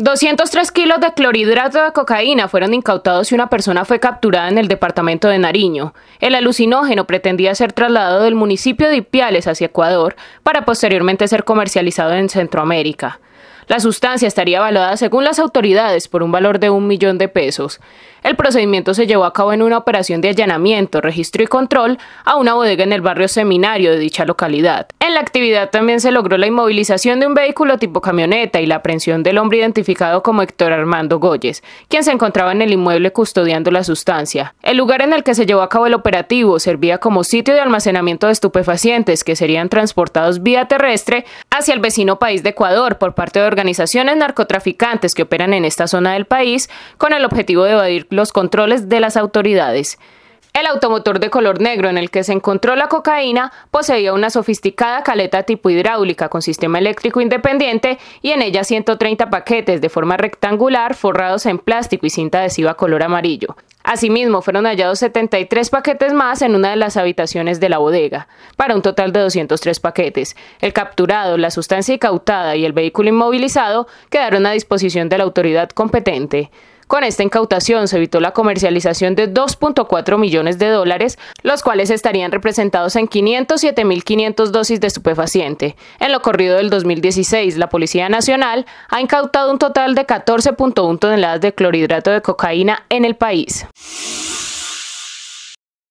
203 kilos de clorhidrato de cocaína fueron incautados y una persona fue capturada en el departamento de Nariño. El alucinógeno pretendía ser trasladado del municipio de Ipiales hacia Ecuador para posteriormente ser comercializado en Centroamérica. La sustancia estaría evaluada según las autoridades por un valor de un millón de pesos. El procedimiento se llevó a cabo en una operación de allanamiento, registro y control a una bodega en el barrio Seminario de dicha localidad. En la actividad también se logró la inmovilización de un vehículo tipo camioneta y la aprehensión del hombre identificado como Héctor Armando Goyes, quien se encontraba en el inmueble custodiando la sustancia. El lugar en el que se llevó a cabo el operativo servía como sitio de almacenamiento de estupefacientes que serían transportados vía terrestre hacia el vecino país de Ecuador por parte de organizaciones narcotraficantes que operan en esta zona del país con el objetivo de evadir los controles de las autoridades. El automotor de color negro en el que se encontró la cocaína poseía una sofisticada caleta tipo hidráulica con sistema eléctrico independiente y en ella 130 paquetes de forma rectangular forrados en plástico y cinta adhesiva color amarillo. Asimismo, fueron hallados 73 paquetes más en una de las habitaciones de la bodega, para un total de 203 paquetes. El capturado, la sustancia incautada y el vehículo inmovilizado quedaron a disposición de la autoridad competente. Con esta incautación se evitó la comercialización de 2.4 millones de dólares, los cuales estarían representados en 507.500 dosis de estupefaciente. En lo corrido del 2016, la Policía Nacional ha incautado un total de 14.1 toneladas de clorhidrato de cocaína en el país.